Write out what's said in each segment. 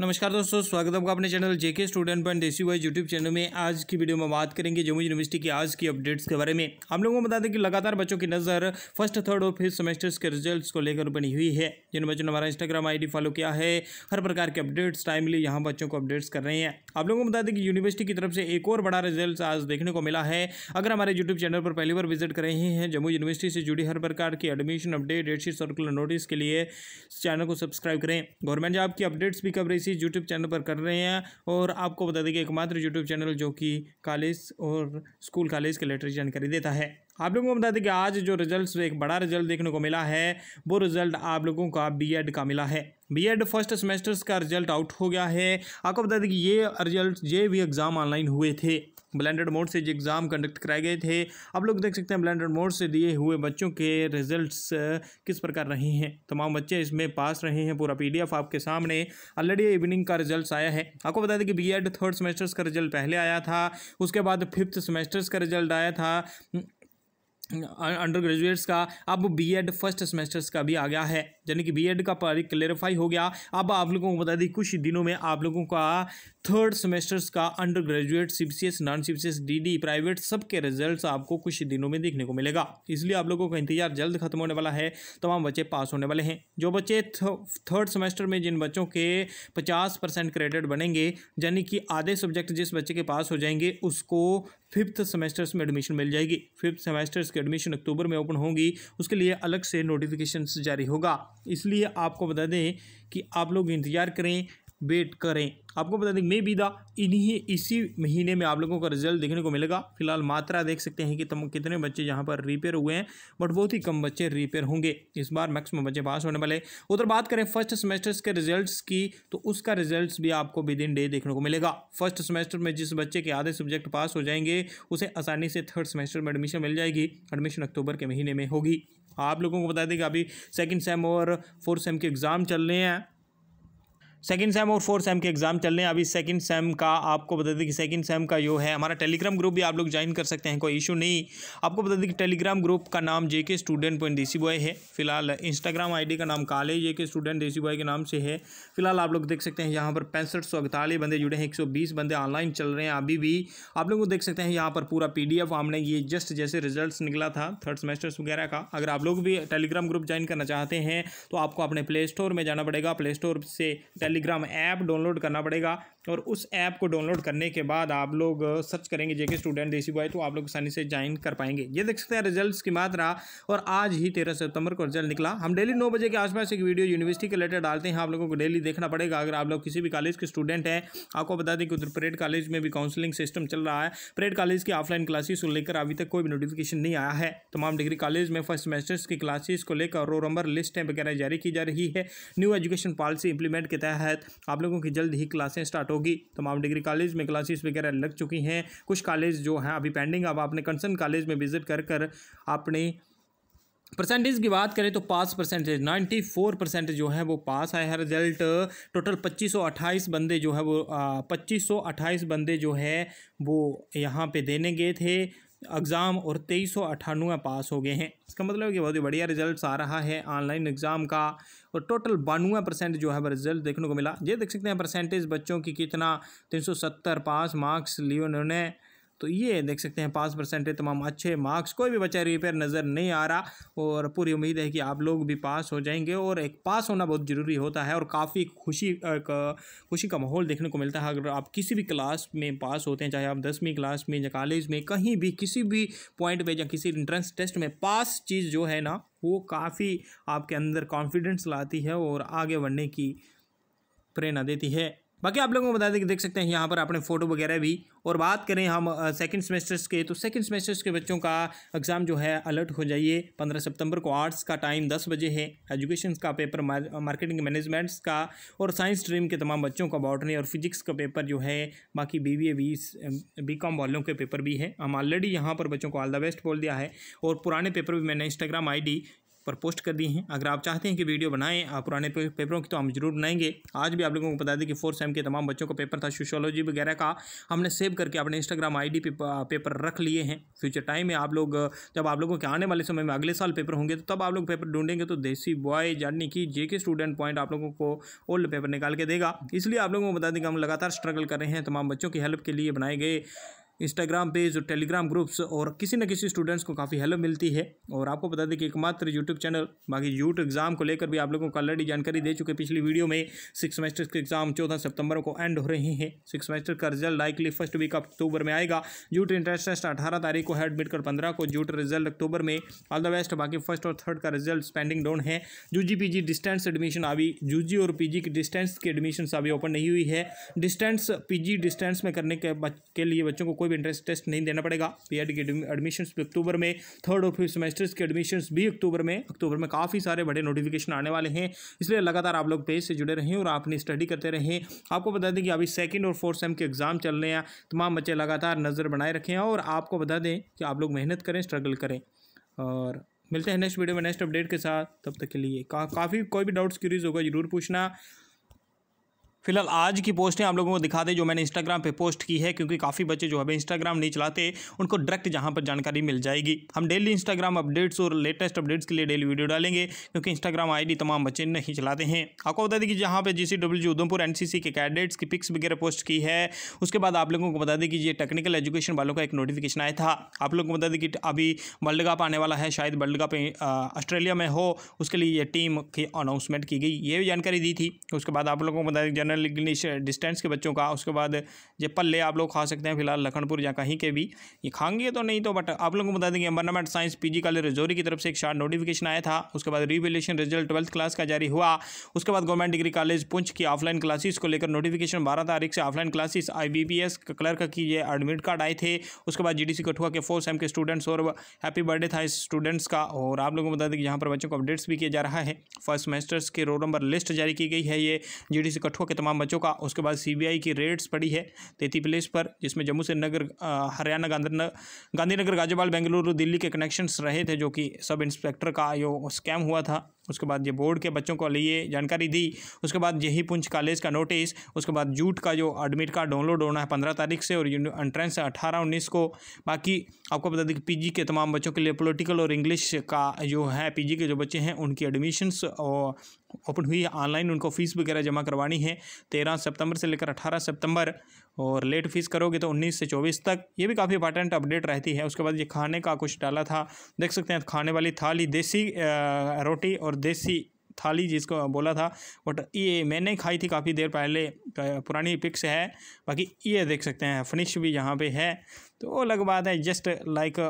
नमस्कार दोस्तों स्वागत है आपका अपने चैनल जेके स्टूडेंट पॉइंट देसी वाइज यूट्यूब चैनल में आज की वीडियो में बात करेंगे जम्मू यूनिवर्सिटी की आज की अपडेट्स के बारे में हम लोगों को बता दें कि लगातार बच्चों की नज़र फर्स्ट थर्ड और फिफ्थ सेमेस्टर्स के रिजल्ट्स को लेकर बनी हुई है जिन बच्चों ने हमारा इंस्टाग्राम आई फॉलो किया है हर प्रकार के अपडेट्स टाइमली यहाँ बच्चों को अपडेट्स कर रहे हैं आप लोगों को बता दें कि यूनिवर्सिटी की तरफ से एक और बड़ा रिजल्ट आज देखने को मिला है अगर हमारे यूट्यूब चैनल पर पहली बार विजिट कर रहे हैं जम्मू यूनिवर्सिटी से जुड़ी हर प्रकार की admission update date sheet circular notice के लिए चैनल को सब्सक्राइब करें गवर्नमेंट जॉब की अपडेट्स भी कवरेज इसी यूट्यूब चैनल पर कर रहे हैं और आपको बता दें कि एकमात्र यूट्यूब चैनल जो कि कॉलेज और स्कूल कॉलेज के लेटर जानकारी देता है आप लोगों को बता दें कि आज जो रिजल्ट एक बड़ा रिजल्ट देखने को मिला है वो रिजल्ट आप लोगों का बीएड का मिला है बीएड फर्स्ट सेमेस्टर्स का रिजल्ट आउट हो गया है आपको बता दें कि ये रिजल्ट ये भी एग्ज़ाम ऑनलाइन हुए थे ब्लेंडेड मोड से एग्ज़ाम कंडक्ट कराए गए थे आप लोग देख सकते हैं ब्लेंडेड मोड से दिए हुए बच्चों के रिजल्ट्स किस प्रकार रहे हैं तमाम बच्चे इसमें पास रहे हैं पूरा पीडीएफ आपके सामने ऑलरेडी इवनिंग का रिजल्ट आया है आपको बता दें कि बी थर्ड सेमेस्टर्स का रिजल्ट पहले आया था उसके बाद फिफ्थ सेमेस्टर्स का रिजल्ट आया था अंडर ग्रेजुएट्स का अब बीएड फर्स्ट सेमेस्टर्स का भी आ गया है यानी कि बीएड का क्लेरिफाई हो गया अब आप लोगों को बता दी कुछ दिनों में आप लोगों का थर्ड सेमेस्टर्स का undergraduate C non C DD private सब के रिजल्ट्स आपको कुछ दिनों में देखने को मिलेगा इसलिए आप लोगों का इंतजार जल्द खत्म होने वाला है तमाम बच्चे पास होने वाले हैं जो बच्चे थर्ड सेमेस्टर में जिन बच्चों के पचास परसेंट क्रेडिट बनेंगे यानी कि आधे सब्जेक्ट जिस बच्चे के पास हो जाएंगे उसको फिफ्थ सेमेस्टर्स में एडमिशन मिल जाएगी फिफ्थ सेमेस्टर्स की एडमिशन अक्टूबर में ओपन होंगी उसके लिए अलग से नोटिफिकेशन जारी होगा इसलिए आपको बता दें कि आप लोग इंतज़ार करें वेट करें आपको बता दें मे बी दा इन्हीं इसी महीने में आप लोगों का रिजल्ट देखने को मिलेगा फिलहाल मात्रा देख सकते हैं कि तम कितने बच्चे यहाँ पर रिपेयर हुए हैं बट बहुत ही कम बच्चे रिपेयर होंगे इस बार मैक्सिमम बच्चे पास होने वाले उधर बात करें फर्स्ट सेमेस्टर्स के रिजल्ट्स की तो उसका रिजल्ट भी आपको विद इन डे देखने को मिलेगा फर्स्ट सेमेस्टर में जिस बच्चे के आधे सब्जेक्ट पास हो जाएंगे उसे आसानी से थर्ड सेमेस्टर में एडमिशन मिल जाएगी एडमिशन अक्टूबर के महीने में होगी आप लोगों को बता दें कि अभी सेकंड सेम और फोर्थ सेम के एग्ज़ाम चल रहे हैं सेकंड सेम और फोर्थ सेम के एग्ज़ाम चल रहे हैं अभी सेकंड सेम का आपको बता दें कि सेकंड सेम का जो है हमारा टेलीग्राम ग्रुप भी आप लोग ज्वाइन कर सकते हैं कोई इशू नहीं आपको बता दें कि टेलीग्राम ग्रुप का नाम जे के स्टूडेंट पॉइंट देसी बॉय है फिलहाल इंस्टाग्राम आईडी का नाम काले जे के स्टूडेंट देसी बॉय के नाम से है फिलहाल आप लोग देख सकते हैं यहाँ पर पैंसठ सौ इकतालीस बंदे जुड़े हैं एक सौ बीस बंदे ऑनलाइन चल रहे हैं अभी भी आप लोग देख सकते हैं यहाँ पर पूरा पी डी एफ हमने ये जस्ट जैसे रिजल्ट निकला था थर्ड सेमेस्टर्स वगैरह का अगर आप लोग भी टेलीग्राम ग्रुप ज्वाइन करना चाहते हैं तो आपको अपने प्ले स्टोर में जाना पड़ेगा प्ले स्टोर से टेली टेलीग्राम ऐप डाउनलोड करना पड़ेगा और उस ऐप को डाउनलोड करने के बाद आप लोग सर्च करेंगे जेके स्टूडेंट देसी बॉय तो आप लोग आसानी से ज्वाइन कर पाएंगे ये देख सकते हैं रिजल्ट्स की मात्रा और आज ही तेरह सितंबर को रिजल्ट निकला हम डेली नौ बजे के आसपास एक वीडियो यूनिवर्सिटी के रिलेटेड डालते हैं आप लोगों को डेली देखना पड़ेगा अगर आप लोग किसी भी कॉलेज के स्टूडेंट हैं आपको बता दें कि उधर परेड कॉलेज में भी काउंसिलिंग सिस्टम चल रहा है परेड कॉलेज की ऑफलाइन क्लासेस को लेकर अभी तक कोई भी नोटिफिकेशन नहीं आया है तमाम डिग्री कॉलेज में फर्स्ट सेमेस्टर्स की क्लासेस को लेकर रो नंबर लिस्टें वगैरह जारी की जा रही है न्यू एजुकेशन पॉलिसी इंप्लीमेंट के तहत आप लोगों की जल्द ही क्लासें स्टार्ट होगी तमाम डिग्री कॉलेज में क्लासेस वगैरह लग चुकी हैं कुछ कॉलेज जो हैं अभी पेंडिंग अब आपने कंसर्न कॉलेज में विजिट कर कर आपने परसेंटेज की बात करें तो pass percentage ninety four percent जो है वो पास आया है रिजल्ट टोटल पच्चीस सौ अट्ठाईस बंदे जो है वो पच्चीस सौ अट्ठाईस बंदे जो है वो यहाँ पे देने गए थे एग्ज़ाम और तेईस सौ अठानवे पास हो गए हैं इसका मतलब कि बहुत ही बढ़िया रिजल्ट आ रहा है ऑनलाइन एग्ज़ाम का और टोटल बानवे परसेंट जो है रिजल्ट देखने को मिला ये देख सकते हैं परसेंटेज बच्चों की कितना तीन सौ सत्तर पास मार्क्स लिए उन्होंने तो ये देख सकते हैं पास परसेंट है तमाम अच्छे मार्क्स कोई भी बच्चा रिपेयर नज़र नहीं आ रहा और पूरी उम्मीद है कि आप लोग भी पास हो जाएंगे और एक पास होना बहुत ज़रूरी होता है और काफ़ी खुशी खुशी का माहौल देखने को मिलता है अगर आप किसी भी क्लास में पास होते हैं चाहे आप दसवीं क्लास में या कॉलेज में कहीं भी किसी भी पॉइंट पर या किसी इंट्रेंस टेस्ट में पास चीज़ जो है ना वो काफ़ी आपके अंदर कॉन्फिडेंस लाती है और आगे बढ़ने की प्रेरणा देती है बाकी आप लोगों को बता दें कि देख सकते हैं यहाँ पर आपने फ़ोटो वगैरह भी और बात करें हम सेकंड सेमेस्टर्स के तो सेकंड सेमेस्टर्स के बच्चों का एग्ज़ाम जो है अलर्ट हो जाइए पंद्रह सितंबर को आर्ट्स का टाइम दस बजे है एजुकेशन का पेपर मार्केटिंग मैनेजमेंट्स का और साइंस स्ट्रीम के तमाम बच्चों का बॉटनी और फिजिक्स का पेपर जो है बाकी B B A B Com वालों के पेपर भी है हम ऑलरेडी यहाँ पर बच्चों को ऑल द बेस्ट बोल दिया है और पुराने पेपर भी मैंने इंस्टाग्राम आई पर पोस्ट कर दी हैं अगर आप चाहते हैं कि वीडियो बनाएं आप पुराने पेपरों की तो हम जरूर बनाएंगे आज भी आप लोगों को बता दें कि फोर्थ सेम के तमाम बच्चों का पेपर था सोशोलॉजी वगैरह का हमने सेव करके अपने इंस्टाग्राम आई पे पेपर रख लिए हैं फ्यूचर टाइम में आप लोग जब आप लोगों के आने वाले समय में अगले साल पेपर होंगे तो तब आप लोग पेपर ढूंढेंगे तो देसी बॉय यानी कि के स्टूडेंट पॉइंट आप लोगों को ओल्ड पेपर निकाल के देगा इसलिए आप लोगों को बता दें कि हम लगातार स्ट्रगल कर रहे हैं तमाम बच्चों की हेल्प के लिए बनाए गए इंस्टाग्राम पेज और टेलीग्राम ग्रुप्स और किसी न किसी स्टूडेंट्स को काफ़ी हेल्प मिलती है और आपको बता दें कि एकमात्र यूट्यूब चैनल बाकी यूट एग्ज़ाम को लेकर भी आप लोगों को ऑलरेडी जानकारी दे चुके पिछली वीडियो में सिक्स सेमेस्टर के एग्ज़ाम चौदह सितंबर को एंड हो रहे हैं सिक्स सेमेस्टर का result likely first week October में आएगा यूट इंट्रेंस टेस्ट अठारह तारीख को है एडमिट कर पंद्रह को जूट रिजल्ट अक्टूबर में ऑल द बेस्ट बाकी फर्स्ट और थर्ड का रिजल्ट पेंडिंग डाउन है जू जी डिस्टेंस एडमिशन अभी जू और पी की डिस्टेंस की एडमिशन अभी ओपन नहीं हुई है डिस्टेंस पी डिस्टेंस में करने के, के लिए बच्चों को कोई भी इंट्रेंस टेस्ट नहीं देना पड़ेगा बीएड की एडमिशन्स भी अक्टूबर में थर्ड और फिफ्थ सेमेस्टर्स के एडमिशन्स भी अक्टूबर में अक्टूबर में काफ़ी सारे बड़े नोटिफिकेशन आने वाले हैं इसलिए लगातार आप लोग पेज से जुड़े रहें और अपनी स्टडी करते रहें आपको बता दें कि अभी सेकेंड और फोर्थ सेम के एग्ज़ाम चल रहे हैं तमाम बच्चे लगातार नज़र बनाए रखें और आपको बता दें कि आप लोग मेहनत करें स्ट्रगल करें और मिलते हैं नेक्स्ट वीडियो में नेक्स्ट अपडेट के साथ तब तक के लिए का, काफ़ी कोई भी डाउट्स क्यूरीज होगा जरूर पूछना फिलहाल आज की पोस्टें आप लोगों को दिखा दें जो मैंने इंस्टाग्राम पर पोस्ट की है क्योंकि काफ़ी बच्चे जो है इंस्टाग्राम नहीं चलाते उनको डायरेक्ट जहाँ पर जानकारी मिल जाएगी हम डेली इंस्टाग्राम अपडेट्स और लेटेस्ट अपडेट्स के लिए डेली वीडियो डालेंगे क्योंकि इंस्टाग्राम आईडी तमाम बच्चे नहीं चलाते हैं आपको बता दें कि जहाँ पर जी उधमपुर एन के कैडेट्स की पिक्स वगैरह पोस्ट की है उसके बाद आप लोगों को बता दें कि ये टेक्निकल एजुकेशन वालों का एक नोटिफिकेशन आया था आप लोगों को बता दें कि अभी वर्ल्ड कप आने वाला है शायद वर्ल्ड कप ऑस्ट्रेलिया में हो उसके लिए ये टीम की अनाउंसमेंट की गई ये भी जानकारी दी थी उसके बाद आप लोगों को बता दें जनरल जनरल डिस्टेंस के बच्चों का उसके बाद जब पल्ले आप लोग खा सकते हैं फिलहाल लखनपुर या कहीं के भी ये खाएंगे तो नहीं तो बट आप लोगों को बता देंगे environment science PG college Rajouri की तरफ से एक शार्ट नोटिफिकेशन आया था उसके बाद रिवेल्यूशन रिजल्ट ट्वेल्थ क्लास का जारी हुआ उसके बाद गवर्नमेंट डिग्री कॉलेज पुंछ की ऑफलाइन क्लासेस को लेकर नोटिफिकेशन बारह तारीख से ऑफलाइन क्लासेस एस क्लर्क की ये एडमिट कार्ड आए थे उसके बाद जीडीसी कठुआ के फोर्स सेम के स्टूडेंट्स और हैप्पी बर्थडे था इस स्टूडेंट्स का और आप लोगों को बता दें कि यहाँ पर बच्चों को अपडेट्स भी किया जा रहा है फर्स्ट सेमेस्टर्स के रोल नंबर लिस्ट जारी की गई है ये सी कठुआ के तमाम बच्चों का उसके बाद सीबीआई की रेट्स पड़ी है तेती प्लेस पर जिसमें जम्मू श्रीनगर हरियाणा गांधीनगर गाजियाबाद बेंगलुरु दिल्ली के कनेक्शंस रहे थे जो कि सब इंस्पेक्टर का यो स्कैम हुआ था उसके बाद ये बोर्ड के बच्चों को लिए जानकारी दी उसके बाद यही पुंछ कॉलेज का नोटिस उसके बाद जूट का जो एडमिट कार्ड डाउनलोड होना है पंद्रह तारीख से और एंट्रेंस अठारह उन्नीस को बाकी आपको बता दें कि पीजी के तमाम बच्चों के लिए पॉलिटिकल और इंग्लिश का जो है पीजी के जो बच्चे हैं उनकी एडमिशन्स ओपन हुई है ऑनलाइन उनको फीस वगैरह जमा करवानी है तेरह सितंबर से लेकर अठारह सितंबर और लेट फीस करोगे तो 19 से 24 तक ये भी काफ़ी इंपॉर्टेंट अपडेट रहती है उसके बाद ये खाने का कुछ डाला था देख सकते हैं खाने वाली थाली देसी रोटी और देसी थाली जिसको बोला था बट ये मैंने खाई थी काफ़ी देर पहले पुरानी पिक्स है बाकी ये देख सकते हैं फिनिश भी यहाँ पे है तो वो अलग बात है जस्ट लाइक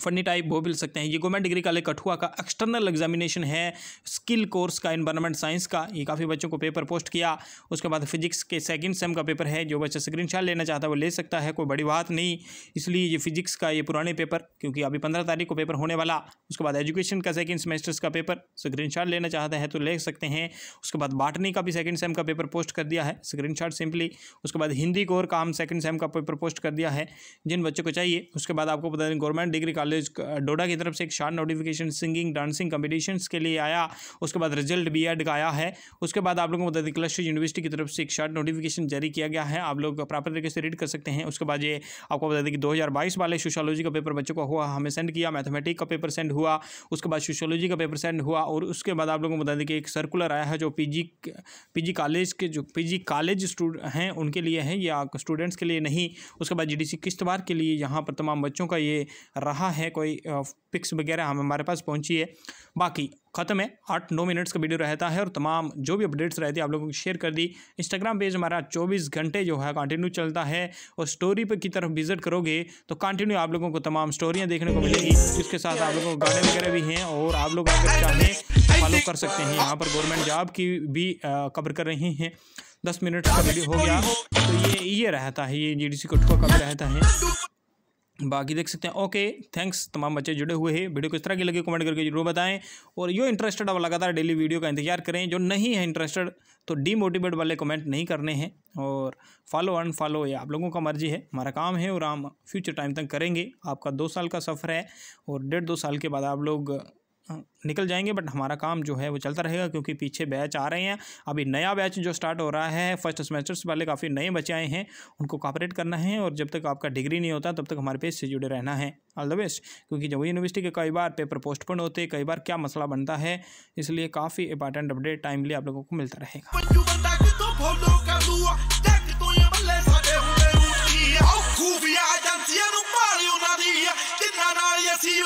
फनी टाइप वो मिल सकते हैं ये गवर्नमेंट डिग्री कॉलेज कठुआ का एक्सटर्नल एग्जामिनेशन है स्किल कोर्स का इन्वायरमेंट साइंस का ये काफ़ी बच्चों को पेपर पोस्ट किया उसके बाद फिजिक्स के सेकंड सेम का पेपर है जो बच्चा स्क्रीन शॉट लेना चाहता है वो ले सकता है कोई बड़ी बात नहीं इसलिए ये फिजिक्स का ये पुराने पेपर क्योंकि अभी पंद्रह तारीख को पेपर होने वाला उसके बाद एजुकेशन का सेकेंड सेमेस्टर्स का पेपर स्क्रीन लेना चाहते हैं तो ले सकते हैं उसके बाद बाटनी का भी सेकेंड सेम का पेपर पोस्ट कर दिया है स्क्रीन सिंपली उसके बाद हिंदी कोर का हम सेकेंड सेम का पेपर पोस्ट कर दिया है जिन बच्चों को चाहिए उसके बाद आपको पता नहीं गवर्नमेंट डिग्री कॉलेज डोडा की तरफ से एक short notification singing dancing competitions के लिए आया उसके बाद रिजल्ट बी का आया है उसके बाद आप लोगों को बता दें क्लस्टर यूनिवर्सिटी की तरफ से एक शार्ट नोटिफिकेशन जारी किया गया है आप लोग प्रॉपर तरीके से रीड कर सकते हैं उसके बाद ये आपको बता दें कि दो वाले सोशोलॉजी का पेपर बच्चों को हुआ हमें सेंड किया मैथमेटिक का पेपर सेंड हुआ उसके बाद सोशोलॉजी का पेपर सेंड हुआ और उसके बाद आप लोगों को बता दें कि एक सर्कुलर आया है जो पीजी पीजी कॉलेज के जो पीजी कॉलेज स्टूडेंट हैं उनके लिए है या स्टूडेंट्स के लिए नहीं उसके बाद जीडीसी किश्तवार के लिए यहाँ पर तमाम बच्चों का ये रहा है कोई पिक्स वगैरह हम हमारे पास पहुंची है बाकी ख़त्म है आठ नौ मिनट्स का वीडियो रहता है और तमाम जो भी अपडेट्स रहती है आप लोगों को शेयर कर दी इंस्टाग्राम पेज हमारा चौबीस घंटे जो है कंटिन्यू चलता है और स्टोरी पर की तरफ विजिट करोगे तो कंटिन्यू आप लोगों को तमाम स्टोरियाँ देखने को मिलेगी इसके साथ आप लोगों को गाने वगैरह भी हैं और आप लोग अगर चाहें फॉलो कर सकते हैं यहाँ पर गवर्नमेंट जॉब की भी कवर कर रहे हैं दस मिनट का वीडियो हो गया तो ये ये रहता है ये जी डी सी का रहता है बाकी देख सकते हैं ओके थैंक्स तमाम बच्चे जुड़े हुए हैं वीडियो किस तरह की लगी कमेंट करके जरूर बताएं और यो इंटरेस्टेड अब लगातार डेली वीडियो का इंतजार करें जो नहीं है इंटरेस्टेड तो डीमोटिवेट वाले कमेंट नहीं करने हैं और फॉलो अन फॉलो ये आप लोगों का मर्जी है हमारा काम है और हम फ्यूचर टाइम तक करेंगे आपका दो साल का सफ़र है और डेढ़ दो साल के बाद आप लोग निकल जाएंगे बट हमारा काम जो है वो चलता रहेगा क्योंकि पीछे बैच आ रहे हैं अभी नया बैच जो स्टार्ट हो रहा है फर्स्ट सेमेस्टर से पहले काफ़ी नए बच्चे आए हैं उनको कॉपरेट करना है और जब तक आपका डिग्री नहीं होता तब तक हमारे पेज से जुड़े रहना है ऑल द बेस्ट क्योंकि जम्मू यूनिवर्सिटी के कई बार पेपर पोस्टपोन होते कई बार क्या मसला बनता है इसलिए काफ़ी इंपॉर्टेंट अपडेट टाइमली आप लोगों को मिलता रहेगा